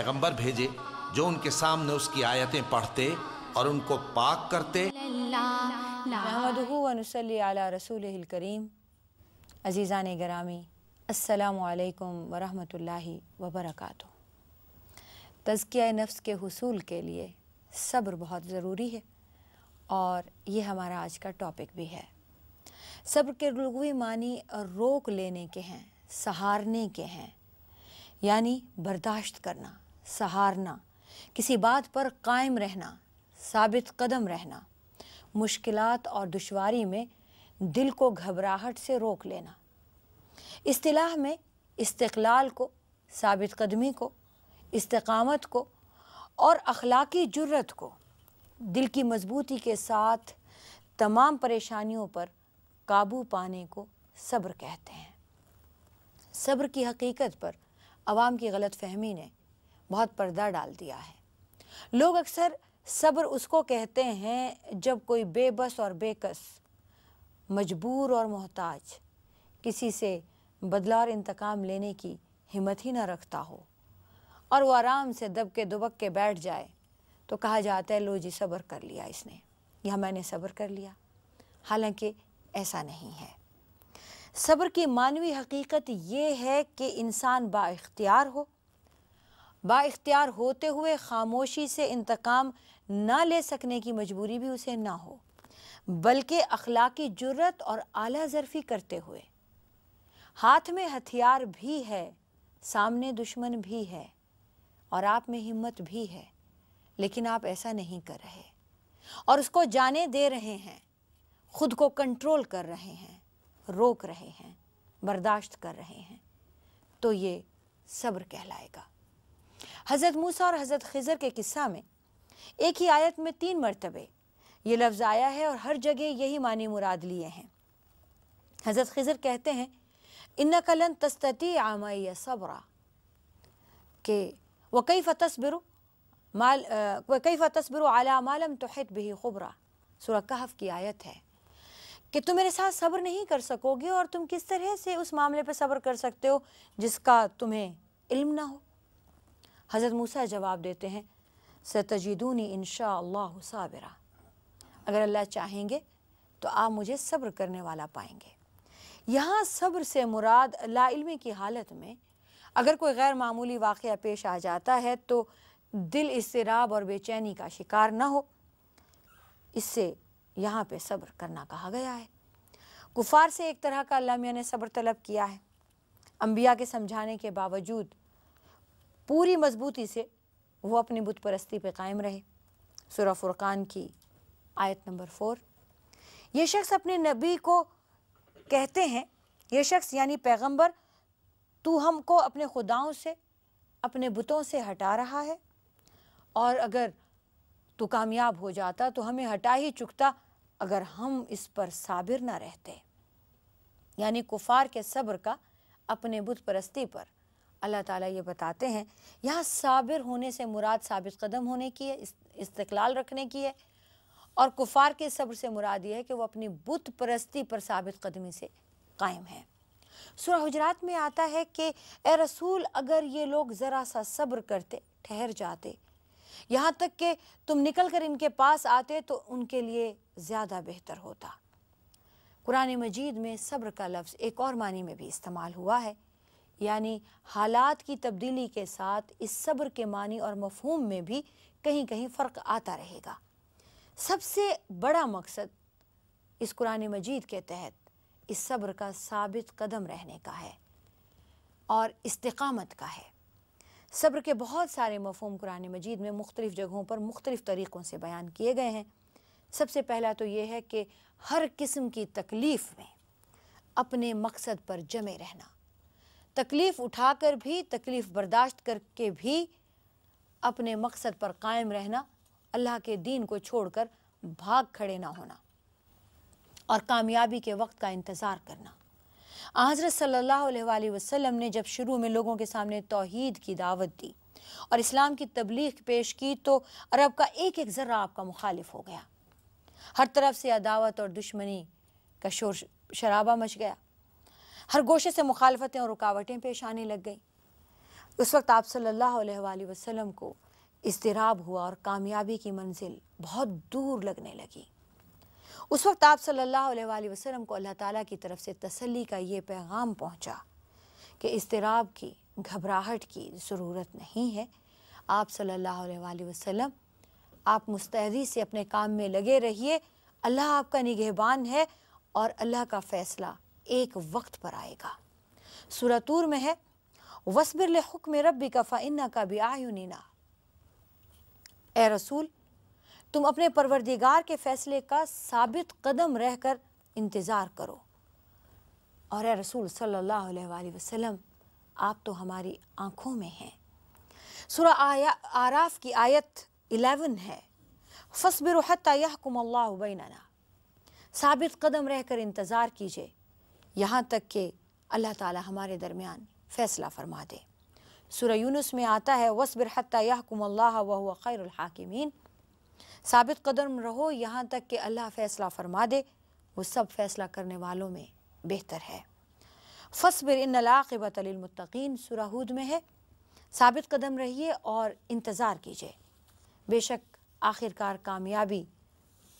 पैगंबर भेजे जो उनके सामने उसकी आयतें पढ़ते और उनको पाक करते रसूल करीम अजीज़ा गरामी असलकम वरहमल वबरक तज़किया नफ्स के हसूल के लिए सब्र बहुत ज़रूरी है और ये हमारा आज का टॉपिक भी है सब्र के रुगवी मानी रोक लेने के हैं सहारने के हैं यानी बर्दाश्त करना सहारना किसी बात पर कायम रहना साबित कदम रहना मुश्किल और दुशारी में दिल को घबराहट से रोक लेना असलाह में इस्तलाल को साबित कदमी को इस्तकामत को और अखलाकी जुर्रत को दिल की मजबूती के साथ तमाम परेशानियों पर काबू पाने को सब्र कहते हैं सब्र की हकीकत पर आवाम की गलत फहमी ने बहुत पर्दा डाल दिया है लोग अक्सर सब्र उसको कहते हैं जब कोई बेबस और बेकस मजबूर और मोहताज किसी से बदला और इंतकाम लेने की हिम्मत ही ना रखता हो और वो आराम से दब के दुबक के बैठ जाए तो कहा जाता है लो जी सब्र कर लिया इसने या मैंने सब्र कर लिया हालांकि ऐसा नहीं है सब्र की मानवी हकीकत ये है कि इंसान बाख्तियार हो बाख्तियार होते हुए खामोशी से इंतकाम ना ले सकने की मजबूरी भी उसे ना हो बल्कि अखलाकी जुर्रत और आला जरफी करते हुए हाथ में हथियार भी है सामने दुश्मन भी है और आप में हिम्मत भी है लेकिन आप ऐसा नहीं कर रहे और उसको जाने दे रहे हैं खुद को कंट्रोल कर रहे हैं रोक रहे हैं बर्दाश्त कर रहे हैं तो ये सब्र कहलाएगा हज़रत मूसा और हज़रत खज़र के किस्सा में एक ही आयत में तीन मरतबे ये लफ्ज़ आया है और हर जगह यही मानी मुराद लिए हैं हज़रत खज़र कहते हैं इन कलन तस्ती आमाई सबरा के व कई माल वकई कई आला मालम तोहत बही खुबरा सुर कहफ की आयत है कि तुम मेरे साथ सब्र नहीं कर सकोगे और तुम किस तरह से उस मामले पर सब्र कर सकते हो जिसका तुम्हें इल्म ना हो हज़रत मूसा जवाब देते हैं सतजीदूनी इन शबरा अगर अल्लाह चाहेंगे तो आप मुझे सब्र करने वाला पाएंगे यहाँ सब्र से मुराद लामी की हालत में अगर कोई गैर मामूली वाक़ पेश आ जाता है तो दिल इसराब और बेचैनी का शिकार ना हो इससे यहाँ पे सब्र करना कहा गया है कुफार से एक तरह का अलामिया ने सब्र तलब किया है अम्बिया के समझाने के बावजूद पूरी मजबूती से वो अपनी बुत परस्ती पर कायम रहे सुरा फुरकान की आयत नंबर फोर ये शख्स अपने नबी को कहते हैं ये शख्स यानी पैगंबर तू हमको अपने खुदाओं से अपने बुतों से हटा रहा है और अगर तू कामयाब हो जाता तो हमें हटा ही चुकता अगर हम इस पर साबिर ना रहते यानी कुफार के सब्र का अपने बुत परस्ती पर अल्लाह ताला ये बताते हैं यहाँ साबिर होने से मुराद साबित कदम होने की है इस्तकलाल रखने की है और कुफार के सब्र से मुराद ये है कि वो अपनी बुत परस्ती पर साबित कदमी से कायम है सुरह हजरात में आता है कि ए रसूल अगर ये लोग ज़रा सा सब्र करते ठहर जाते यहाँ तक कि तुम निकल कर इनके पास आते तो उनके लिए ज़्यादा बेहतर होता कुरान मजीद में सब्र का लफ्ज़ एक और मानी में भी इस्तेमाल हुआ है यानी हालात की तब्दीली के साथ इस सब्र के मानी और मफहूम में भी कहीं कहीं फ़र्क आता रहेगा सबसे बड़ा मकसद इस कुरान मजीद के तहत इस सब्र का साबित कदम रहने का है और इस्तकामत का है सब्र के बहुत सारे मफहम कुरान मजीद में मुख्तलिफ़ जगहों पर मुख्तलिफ़ तरीक़ों से बयान किए गए हैं सबसे पहला तो ये है कि हर किस्म की तकलीफ़ में अपने मकसद पर जमे रहना तकलीफ़ उठाकर भी तकलीफ़ बर्दाश्त करके भी अपने मकसद पर कायम रहना अल्लाह के दीन को छोड़कर भाग खड़े ना होना और कामयाबी के वक्त का इंतज़ार करना हज़रत सल्ला वसलम ने जब शुरू में लोगों के सामने तोहद की दावत दी और इस्लाम की तबलीग पेश की तो अरब का एक एक ज़र्रा आपका मुखालिफ हो गया हर तरफ से अदावत और दुश्मनी का शोर शराबा मच गया हर गोशे से मुखालफतें और रुकावटें पेश आने लग गईं उस वक्त आप सल्लल्लाहु अलैहि वसल्लम को इसतराब हुआ और कामयाबी की मंजिल बहुत दूर लगने लगी उस वक्त आप सल्लल्लाहु अलैहि वसल्लम को अल्लाह ताला की तरफ से तसल्ली का ये पैगाम पहुंचा कि इसतराब की घबराहट की ज़रूरत नहीं है आप सल्लल्लाहु अलैहि वसल्लम आप मुस्तैदी से अपने काम में लगे रहिए अल्लाह आपका निगहबान है और अल्लाह का फ़ैसला एक वक्त पर आएगा सूरतूर में है वसबिर हुक्म रब का फ़ाइना का भी आयुनिना ए रसूल तुम अपने परवरदिगार के फ़ैसले का साबित कदम रहकर इंतज़ार करो और ए रसूल सल्लल्लाहु अलैहि वसल्लम आप तो हमारी आँखों में हैं सुरा आया आराफ की आयत इलेवन है फसबिर हतकुमल्लाबैना साबित कदम रहकर इंतज़ार कीजिए यहाँ तक कि अल्लाह ताला हमारे दरमियान फ़ैसला फरमा दे सुर यूनुस में आता है वसबिर हत्याकुमल्ला वह खैरहाकिमीन साबित कदम रहो यहाँ तक कि अल्लाह फ़ैसला फरमा दे वो सब फ़ैसला करने वालों में बेहतर है फसबिर इन लाक़िबतलमतकीन में है साबित कदम रहिए और इंतज़ार कीजिए बेशक आखिरकार कामयाबी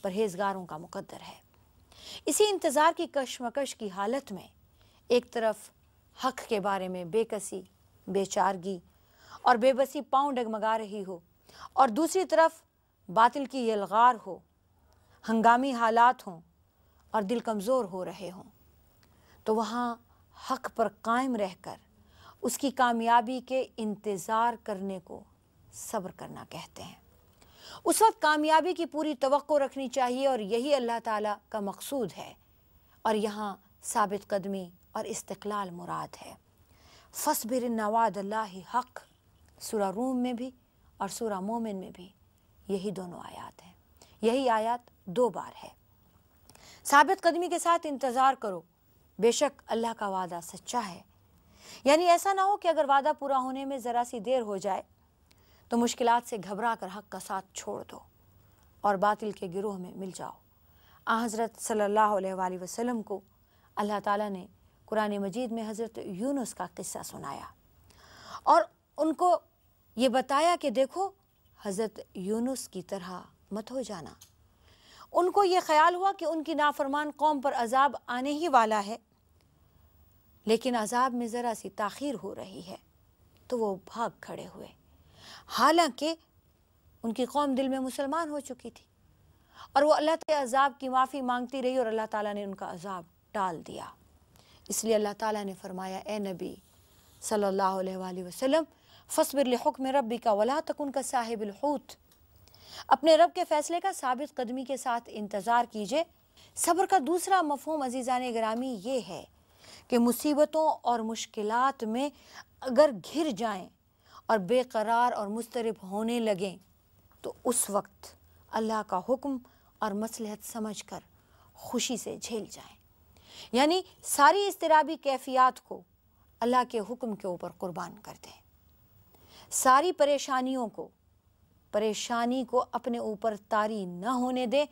परहेजगारों का मुकद्दर है इसी इंतज़ार की कशमकश की हालत में एक तरफ हक के बारे में बेकसी बेचारगी और बेबसी पाँव डगमगा रही हो और दूसरी तरफ बातिल की यलगार हो हंगामी हालात हों और दिल कमज़ोर हो रहे हों तो वहाँ हक पर कायम रहकर उसकी कामयाबी के इंतज़ार करने को सब्र करना कहते हैं उस वक्त कामयाबी की पूरी तो रखनी चाहिए और यही अल्लाह ताला का मकसूद है और यहाँ साबित कदमी और इस्तलाल मुराद है फसबिर नवाद अल्लाह हक सूरा रूम में भी और सूरा मोमिन में भी यही दोनों आयात हैं यही आयात दो बार है साबित कदमी के साथ इंतज़ार करो बेशक अल्लाह का वादा सच्चा है यानी ऐसा ना हो कि अगर वादा पूरा होने में ज़रा सी देर हो जाए तो मुश्किल से घबरा कर हक का साथ छोड़ दो और बातिल के गिरोह में मिल जाओ आ हज़रत सल्ला वसलम को अल्लाह ताला ने कुरान मजीद में हज़रत यूनुस का किस्सा सुनाया और उनको ये बताया कि देखो हज़रत यूनुस की तरह मत हो जाना उनको ये ख्याल हुआ कि उनकी नाफरमान कौम पर अजाब आने ही वाला है लेकिन अजाब में ज़रा सी ताखिर हो रही है तो वो भाग खड़े हुए हालांकि उनकी कौम दिल में मुसलमान हो चुकी थी और वो अल्लाह के अजाब की माफ़ी मांगती रही और अल्लाह ताला ने उनका अजाब टाल दिया इसलिए अल्लाह ताला ने फरमाया ए नबी सल्लल्लाहु अलैहि वसल्लम फसबिर हुक्म रबी का वला तक उनका हूत अपने रब के फ़ैसले का साबित कदमी के साथ इंतज़ार कीजिए सब्र का दूसरा मफहम अजीज़ान ग्रामी ये है कि मुसीबतों और मुश्किल में अगर घिर जाएं और बेकरार और मुस्तरब होने लगें तो उस वक्त अल्लाह का हुक्म और मसलहत समझ कर खुशी से झेल जाएं यानी सारी इसतराबी कैफियत को अल्लाह के हुक्म के ऊपर क़ुरबान कर दें सारी परेशानियों को परेशानी को अपने ऊपर तारी न होने दें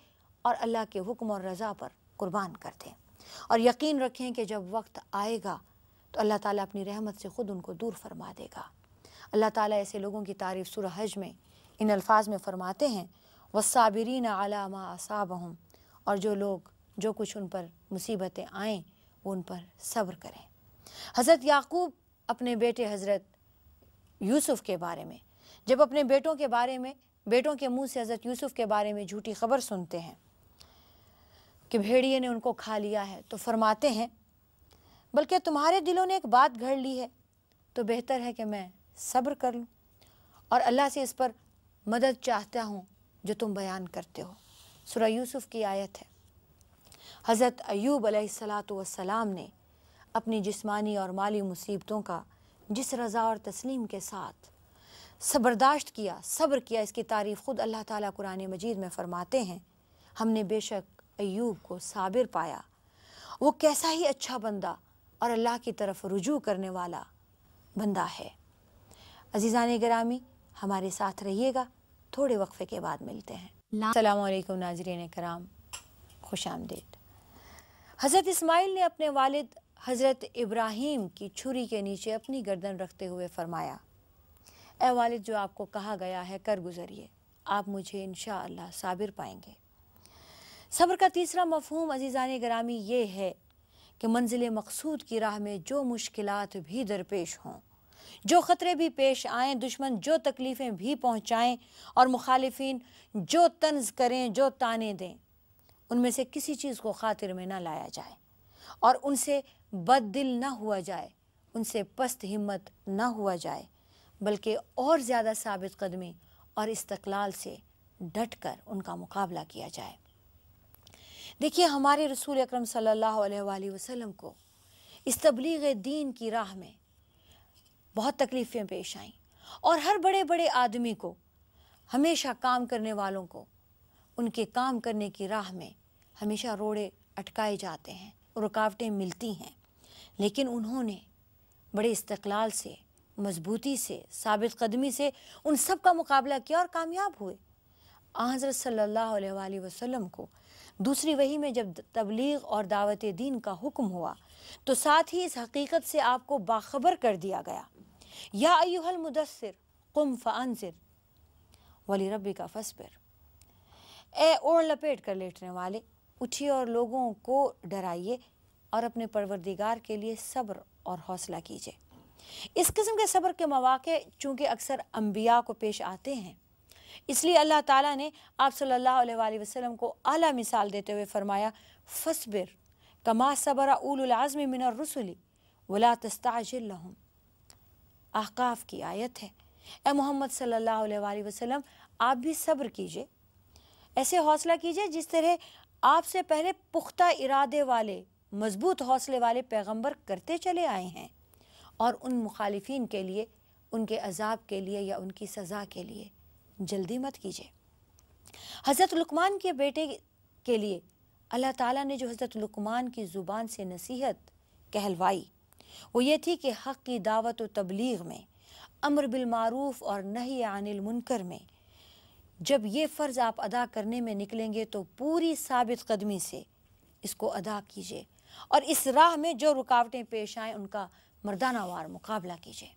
और अल्लाह के हुक्म और रज़ा पर क़ुरबान कर दें और यकीन रखें कि जब वक्त आएगा तो अल्लाह ताला अपनी रहमत से ख़ुद उनको दूर फरमा देगा अल्लाह ताला ऐसे लोगों की तारीफ़ सुर हज में इन अल्फाज में फ़रमाते हैं वसाबरीन आलामा असाब हम और जो लोग जो कुछ उन पर मुसीबतें आएँ वो उन पर सब्र करें हज़रत याकूब अपने बेटे हज़रत यूसुफ़ के बारे में जब अपने बेटों के बारे में बेटों के मुंह से हज़रत यूसुफ़ के बारे में झूठी खबर सुनते हैं कि भेड़िए ने उनको खा लिया है तो फरमाते हैं बल्कि तुम्हारे दिलों ने एक बात घड़ ली है तो बेहतर है कि मैं सब्र कर लूँ और अल्लाह से इस पर मदद चाहता हूँ जो तुम बयान करते हो सुरा यूसुफ की आयत है हज़रत अयूब सलाम ने अपनी जिस्मानी और माली मुसीबतों का जिस रज़ा और तस्लीम के साथ सबरदाश्त किया सब्र किया इसकी तारीफ़ ख़ुद अल्लाह ताला कुरान मजीद में फ़रमाते हैं हमने बेशक अयूब को साबिर पाया वो कैसा ही अच्छा बंदा और अल्लाह की तरफ रुजू करने वाला बंदा है अजीज़ान ग्रामी हमारे साथ रहिएगा थोड़े वक्फ़े के बाद मिलते हैं अल्लाम नाजरीन कराम खुश आमदेद हज़रत इसमाइल ने अपने वालिद हज़रत इब्राहिम की छुरी के नीचे अपनी गर्दन रखते हुए फरमाया ए वालिद जो आपको कहा गया है कर गुजरिए आप मुझे इन साबिर पाएंगे सब्र का तीसरा मफहम अजीज़ान ग्रामी ये है कि मंजिल मकसूद की राह में जो मुश्किल भी दरपेश हों जो ख़तरे भी पेश आएँ दुश्मन जो तकलीफ़ें भी पहुँचाएँ और मुखालफन जो तंज करें जो ताने दें उनमें से किसी चीज़ को खातिर में ना लाया जाए और उनसे बद दिल ना हुआ जाए उनसे पस्त हिम्मत ना हुआ जाए बल्कि और ज़्यादा साबित कदमी और इस्तलाल से डट कर उनका मुकाबला किया जाए देखिए हमारे रसूल अक्रम सल्ला अलैहि को इस तबलीग दीन की राह में बहुत तकलीफ़ें पेश आईं और हर बड़े बड़े आदमी को हमेशा काम करने वालों को उनके काम करने की राह में हमेशा रोड़े अटकाए जाते हैं रुकावटें मिलती हैं लेकिन उन्होंने बड़े इस्तकलाल से मजबूती से साबित कदमी से उन सब का मुकाबला किया और कामयाब हुए हज़रत सल्लल्लाहु अलैहि वसल्लम को दूसरी वही में जब तबलीग और दावत दीन का हुक्म हुआ तो साथ ही इस हकीकत से आपको बाखबर कर दिया गया या अयुहल मुदसर कुम फ़ानसर वली रबी का फसबिर ए ओढ़ लपेट कर लेटने वाले उठिए और लोगों को डराइए और अपने परवरदिगार के लिए सब्र और हौसला कीजिए इस किस्म के सब्र के मौाक़े चूँकि अक्सर अम्बिया को पेश आते हैं इसलिए अल्लाह ताला ने आप सल्ला वसलम को आला मिसाल देते हुए फरमाया फसबिर कमा सबरा उलाज़म मिनर रसुली वला तस्ताजिल अहकाफ़ की आयत है ए मोहम्मद सल्लल्लाहु अलैहि वसल्लम आप भी सब्र कीजिए ऐसे हौसला कीजिए जिस तरह आपसे पहले पुख्ता इरादे वाले मजबूत हौसले वाले पैगंबर करते चले आए हैं और उन मुखालफन के लिए उनके अजाब के लिए या उनकी सज़ा के लिए जल्दी मत कीजिए हज़रत लुकमान के बेटे के लिए अल्लाह ताला ने जो हज़रत लुकमान की ज़ुबान से नसीहत कहलवाई वो ये थी कि हक़ की दावत व तबलीग में अमर बिलमूफ़ और नहीं अनिल मुनकर में जब ये फ़र्ज़ आप अदा करने में निकलेंगे तो पूरी साबित कदमी से इसको अदा कीजिए और इस राह में जो रुकावटें पेश आएँ उनका मर्दाना वार मुकाबला कीजिए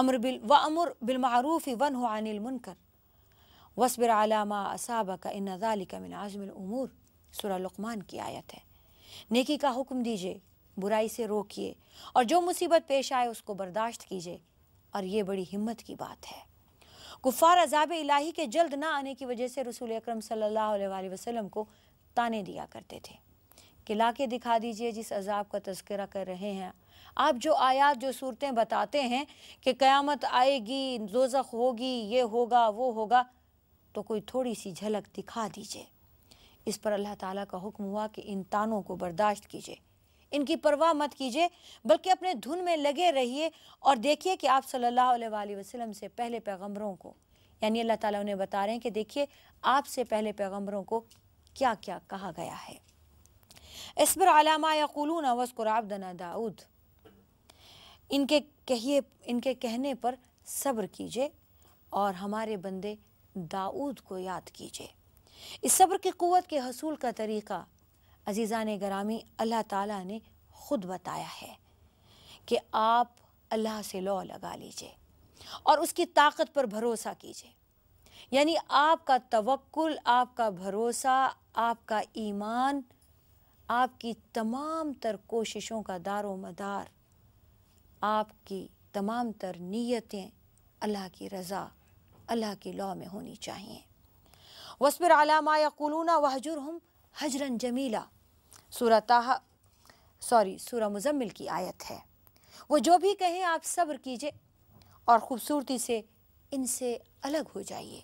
अमर बिल व अमर बिलमरूफ वन हो अनिल मुनकर वसबर आलामा असाबा का इन नज़ालिका मिन आजमिलूर सुरा लुकमान की आयत है नेकी का हुक्म दीजिए बुराई से रोकिए और जो मुसीबत पेश आए उसको बर्दाश्त कीजिए और ये बड़ी हिम्मत की बात है कुफार अजाब इलाही के जल्द ना आने की वजह से रसूल अक्रम सम को ताने दिया करते थे कि ला के दिखा दीजिए जिस अजाब का तस्करा कर रहे हैं आप जो आयात जो सूरतें बताते हैं कि क़यामत आएगी दोजख होगी ये होगा वो होगा तो कोई थोड़ी सी झलक दिखा दीजिए इस पर अल्लाह ताला का हुक्म हुआ कि इन तानों को बर्दाश्त कीजिए इनकी परवाह मत कीजिए बल्कि अपने धुन में लगे रहिए और देखिए कि आप सल्लल्लाहु अलैहि वसल्लम से पहले पैगम्बरों को यानी अल्लाह ताला उन्हें बता रहे हैं कि देखिए आपसे पहले पैगम्बरों को क्या क्या कहा गया है इस पर आलामा यकूलून वस्कुराबदना दाऊद इनके कहिए इनके कहने पर सब्र कीजिए और हमारे बंदे दाऊद को याद कीजिए इस सब्र की क़वत के हसूल का तरीक़ा अजीज़ा ने ग्रामी अल्लाह ताला ने ख़ुद बताया है कि आप अल्लाह से लौ लगा लीजिए और उसकी ताकत पर भरोसा कीजिए यानी आपका तवक्ल आपका भरोसा आपका ईमान आपकी तमाम तर कोशिशों का दार मदार आपकी तमाम तर नीयतें अल्लाह की रज़ा अल्लाह की लॉ में होनी चाहिए वसफ़िर आलामा कुलूना वहजुर हम हजरन जमीला सूरतः सॉरी सूर मुजम्मिल की आयत है वो जो भी कहें आप सब्र कीजिए और ख़ूबसूरती से इनसे अलग हो जाइए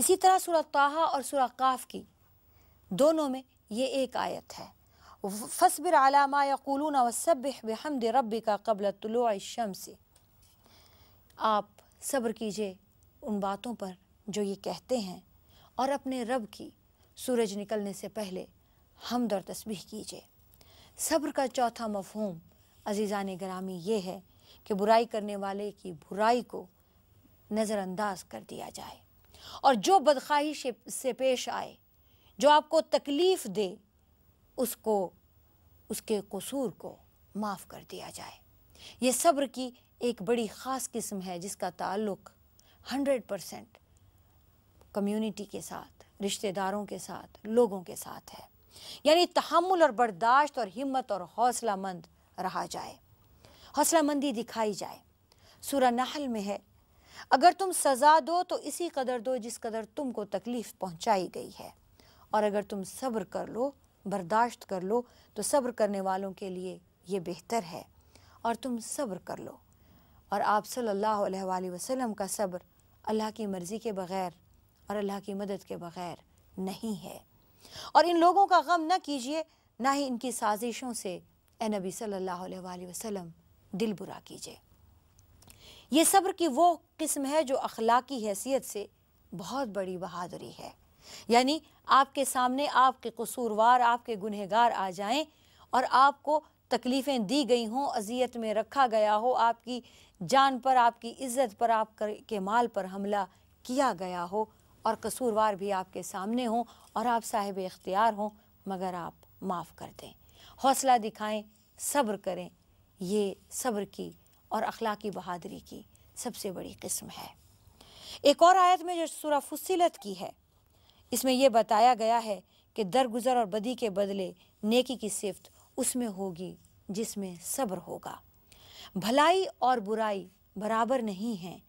इसी तरह सूरतः और सुरकाफ़ की दोनों में ये एक आयत है फसबर आलामा यकूलून वसब हमद रब का कबल शम से आप सब्र कीजिए उन बातों पर जो ये कहते हैं और अपने रब की सूरज निकलने से पहले हमद और तस्बीह कीजिए सब्र का चौथा मफहम ने ग्रामी ये है कि बुराई करने वाले की बुराई को नज़रअंदाज कर दिया जाए और जो बदख्वाही से पेश आए जो आपको तकलीफ़ दे उसको उसके कसूर को माफ़ कर दिया जाए ये सब्र की एक बड़ी ख़ास किस्म है जिसका ताल्लुक हंड्रेड परसेंट कम्यूनिटी के साथ रिश्तेदारों के साथ लोगों के साथ है यानी तहमुल और बर्दाश्त और हिम्मत और हौसला मंद रहा जाए हौसला मंदी दिखाई जाए सूरा नहल में है अगर तुम सज़ा दो तो इसी कदर दो जिस कदर तुमको तकलीफ़ पहुंचाई गई है और अगर तुम सब्र कर लो बर्दाश्त कर लो तो सब्र करने वालों के लिए ये बेहतर है और तुम सब्र कर लो और आप सल्लल्लाहु अलैहि वसल्लम का सब्र अल्लाह की मर्ज़ी के बग़ैर और अल्लाह की मदद के बग़ैर नहीं है और इन लोगों का गम ना कीजिए ना ही इनकी साजिशों से ए नबी सल्लल्लाहु अलैहि वसल्लम दिल बुरा कीजिए ये सब्र की वो किस्म है जो अखलाकी हैसियत से बहुत बड़ी बहादुरी है यानी आपके सामने आपके कसूरवार आपके गुनहगार आ जाएं और आपको तकलीफ़ें दी गई हों अजियत में रखा गया हो आपकी जान पर आपकी इज़्ज़त पर आप के माल पर हमला किया गया हो और कसूरवार भी आपके सामने हों और आप साहिब इख्तियार हों मगर आप माफ़ कर दें हौसला दिखाएं सब्र करें ये सब्र की और अखलाकी बहादरी की सबसे बड़ी किस्म है एक और आयत में जो सूरह फुसिलत की है इसमें यह बताया गया है कि दरगुजर और बदी के बदले नेकी की सिफत उसमें होगी जिसमें सब्र होगा भलाई और बुराई बराबर नहीं हैं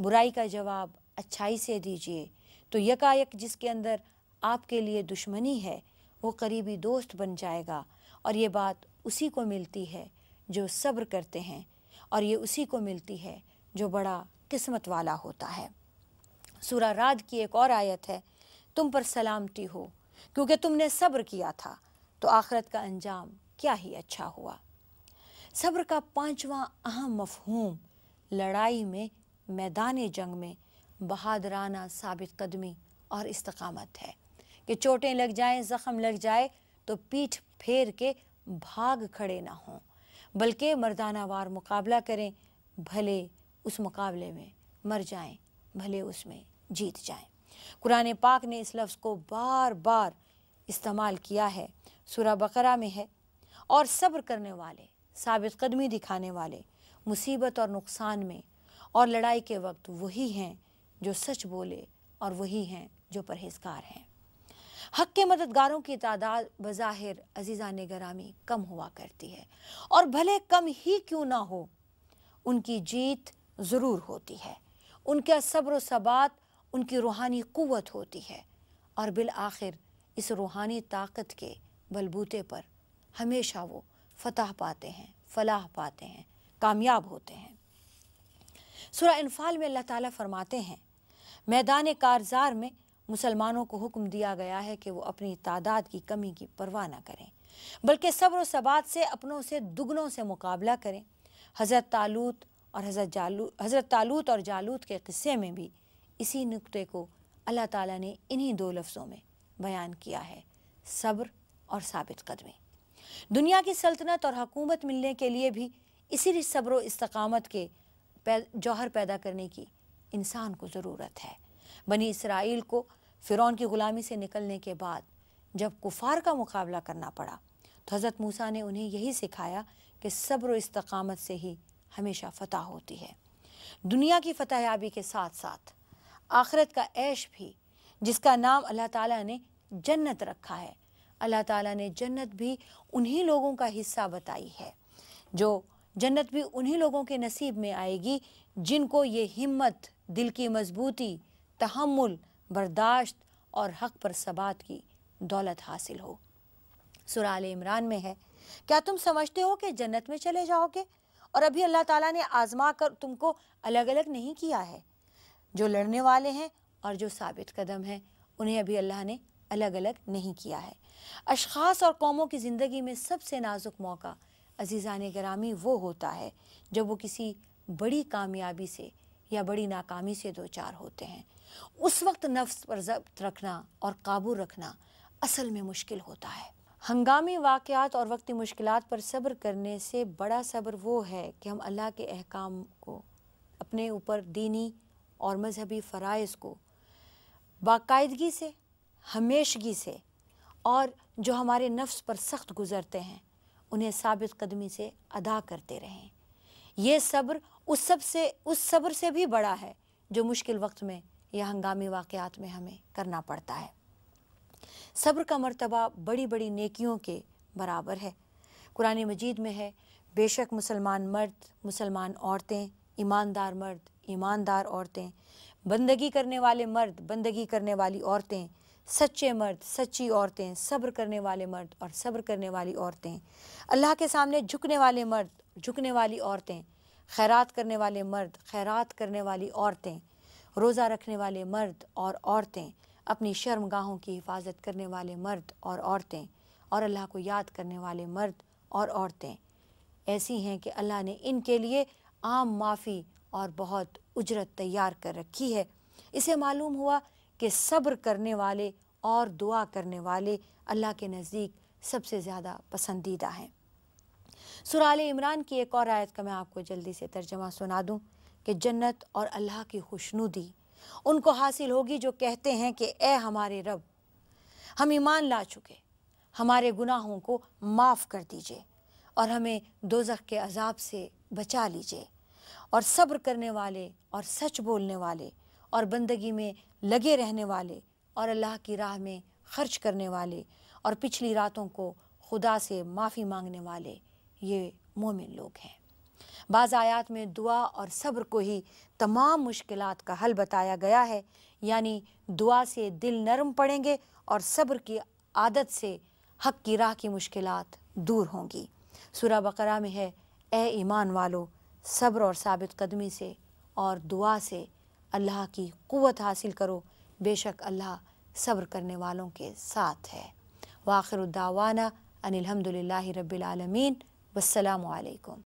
बुराई का जवाब अच्छाई से दीजिए तो यकायक जिसके अंदर आपके लिए दुश्मनी है वो करीबी दोस्त बन जाएगा और ये बात उसी को मिलती है जो सब्र करते हैं और ये उसी को मिलती है जो बड़ा किस्मत वाला होता है सूरा राज की एक और आयत है तुम पर सलामती हो क्योंकि तुमने सब्र किया था तो आखरत का अंजाम क्या ही अच्छा हुआ सब्र का पांचवा अहम मफहूम लड़ाई में मैदान जंग में बहादराना साबित कदमी और इस्तकामत है कि चोटें लग जाएं ज़ख़म लग जाए तो पीठ फेर के भाग खड़े ना हों बल्कि मर्दानावार मुकाबला करें भले उस मुकाबले में मर जाएं भले उसमें जीत जाएं कुरान पाक ने इस लफ्ज़ को बार बार इस्तेमाल किया है सूरा बकरा में है और सब्र करने वाले साबित कदमी दिखाने वाले मुसीबत और नुकसान में और लड़ाई के वक्त वही हैं जो सच बोले और वही हैं जो परहेजगार हैं हक के मददगारों की तादाद बज़ाहिर अजीज़ा निगरामी कम हुआ करती है और भले कम ही क्यों ना हो उनकी जीत ज़रूर होती है उनका सब्र सबात उनकी रूहानी क़वत होती है और बिल आखिर इस रूहानी ताकत के बलबूते पर हमेशा वो फतह पाते हैं फलाह पाते हैं कामयाब होते हैं सुरा इनफाल में अल्लाह ताला फरमाते हैं मैदान कारजार में मुसलमानों को हुक्म दिया गया है कि वो अपनी तादाद की कमी की परवाह ना करें बल्कि सब्र सबात से अपनों से दुगनों से मुकाबला करें हज़रत तालूत और हज़रत जालू हज़रत तालूत और जालूत के किस्से में भी इसी नुक्ते को अल्लाह ताला ने इन्हीं दो लफ्ज़ों में बयान किया है सब्र और साबित कदमी दुनिया की सल्तनत और हकूमत मिलने के लिए भी इसी सब्र इस्तकामत के जौहर पैदा करने की इंसान को ज़रूरत है बनी इसराइल को फ़िरौन की ग़ुलामी से निकलने के बाद जब कुफार का मुकाबला करना पड़ा तो हज़रत मूसा ने उन्हें यही सिखाया कि सब्र इस्तकामत से ही हमेशा फतह होती है दुनिया की फतह याबी के साथ साथ आखरत का ऐश भी जिसका नाम अल्लाह ताला ने जन्नत रखा है अल्लाह ताला ने जन्नत भी उन्हीं लोगों का हिस्सा बताई है जो जन्नत भी उन्हीं लोगों के नसीब में आएगी जिनको ये हिम्मत दिल की मजबूती तहमुल बर्दाश्त और हक पर सबात की दौलत हासिल हो सुराल इमरान में है क्या तुम समझते हो कि जन्नत में चले जाओगे और अभी अल्लाह ताला ने आजमा कर तुमको अलग अलग नहीं किया है जो लड़ने वाले हैं और जो साबित कदम हैं उन्हें अभी अल्लाह ने अलग अलग नहीं किया है अशखास और कौमों की ज़िंदगी में सबसे नाजुक मौका अजीज़ान ग्रामी वो होता है जब वो किसी बड़ी कामयाबी से या बड़ी नाकामी से दो चार होते हैं उस वक्त नफ्स पर जब्त रखना और काबू रखना असल में मुश्किल होता है हंगामी वाक़ात और वक्ती मुश्किल पर सब्र करने से बड़ा सब्र वो है कि हम अल्लाह के अहकाम को अपने ऊपर दीनी और मजहबी फ़रज़ को बाकायदगी से हमेशगी से और जो हमारे नफ्स पर सख्त गुज़रते हैं उन्हें साबित कदमी से अदा करते रहें यह सब्र उस सब से उस सब्र से भी बड़ा है जो मुश्किल वक्त में या हंगामी वाक़ात में हमें करना पड़ता है सब्र का मर्तबा बड़ी बड़ी नेकियों के बराबर है कुरान मजीद में है बेशक मुसलमान मर्द मुसलमान औरतें ईमानदार मर्द ईमानदार औरतें बंदगी करने वाले मर्द बंदगी करने वाली औरतें सच्चे मर्द सच्ची औरतें सब्र करने वाले मर्द और सब्र करने वाली औरतें अल्लाह के सामने झुकने वाले मर्द झुकने वाली औरतें खैरात करने वाले मर्द खैरात करने वाली औरतें रोज़ा रखने वाले मर्द और औरतें अपनी शर्मगाहों की हिफाजत करने वाले मर्द और औरतें और अल्लाह को याद करने वाले मर्द और औरतें ऐसी हैं कि अल्लाह ने इनके लिए आम माफ़ी और बहुत उजरत तैयार कर रखी है इसे मालूम हुआ कि सब्र करने वाले और दुआ करने वाले अल्लाह के नज़दीक सबसे ज़्यादा पसंदीदा हैं सुराल इमरान की एक और आयत का मैं आपको जल्दी से तर्जमा सुना दूँ कि जन्नत और अल्लाह की खुशनुदी उनको हासिल होगी जो कहते हैं कि ए हमारे रब हम ईमान ला चुके हमारे गुनाहों को माफ़ कर दीजिए और हमें दोजख के अजाब से बचा लीजिए और सब्र करने वाले और सच बोलने वाले और बंदगी में लगे रहने वाले और अल्लाह की राह में खर्च करने वाले और पिछली रातों को खुदा से माफ़ी मांगने वाले ये मोमिन लोग हैं बाज़ आयात में दुआ और सब्र को ही तमाम मुश्किल का हल बताया गया है यानी दुआ से दिल नरम पड़ेंगे और सब्र की आदत से हक की राह की मुश्किल दूर होंगी सूरा बकरा में है ए ईमान वालो सब्र और साबित कदमी से और दुआ से अल्लाह की क़वत हासिल करो बेशक अल्लाह सब्र करने वालों के साथ है वाखिर दावाना अनिलहमदिल्ला रबालमीन वसलम